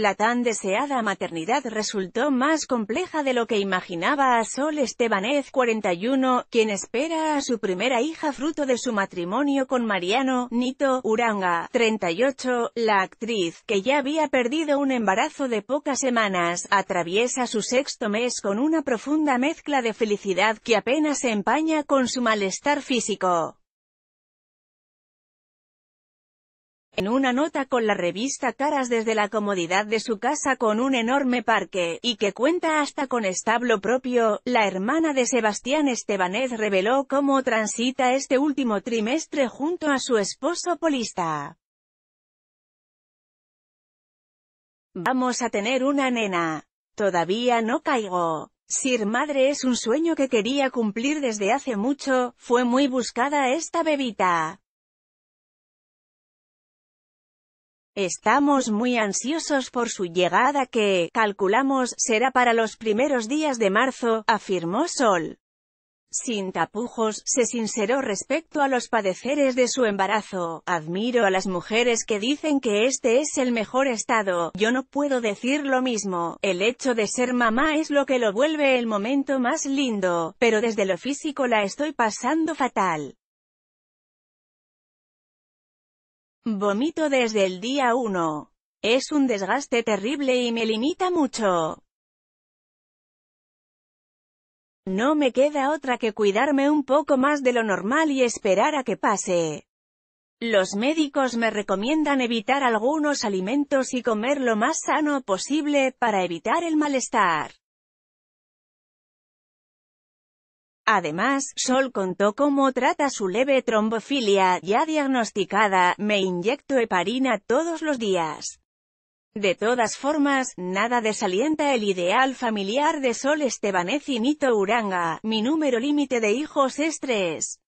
La tan deseada maternidad resultó más compleja de lo que imaginaba Sol Estebanez 41, quien espera a su primera hija fruto de su matrimonio con Mariano, Nito, Uranga, 38, la actriz, que ya había perdido un embarazo de pocas semanas, atraviesa su sexto mes con una profunda mezcla de felicidad que apenas se empaña con su malestar físico. en una nota con la revista Caras desde la comodidad de su casa con un enorme parque, y que cuenta hasta con establo propio, la hermana de Sebastián Estebanez reveló cómo transita este último trimestre junto a su esposo polista. Vamos a tener una nena. Todavía no caigo. Sir Madre es un sueño que quería cumplir desde hace mucho, fue muy buscada esta bebita. Estamos muy ansiosos por su llegada que, calculamos, será para los primeros días de marzo, afirmó Sol. Sin tapujos, se sinceró respecto a los padeceres de su embarazo. Admiro a las mujeres que dicen que este es el mejor estado. Yo no puedo decir lo mismo. El hecho de ser mamá es lo que lo vuelve el momento más lindo, pero desde lo físico la estoy pasando fatal. Vomito desde el día 1. Es un desgaste terrible y me limita mucho. No me queda otra que cuidarme un poco más de lo normal y esperar a que pase. Los médicos me recomiendan evitar algunos alimentos y comer lo más sano posible, para evitar el malestar. Además, Sol contó cómo trata su leve trombofilia, ya diagnosticada, me inyecto heparina todos los días. De todas formas, nada desalienta el ideal familiar de Sol Estebanez y Nito Uranga, mi número límite de hijos es tres.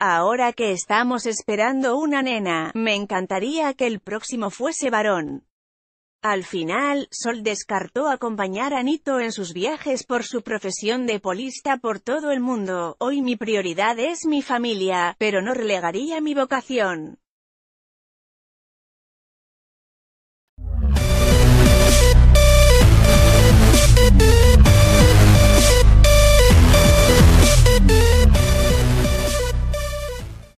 Ahora que estamos esperando una nena, me encantaría que el próximo fuese varón. Al final, Sol descartó acompañar a Nito en sus viajes por su profesión de polista por todo el mundo. Hoy mi prioridad es mi familia, pero no relegaría mi vocación.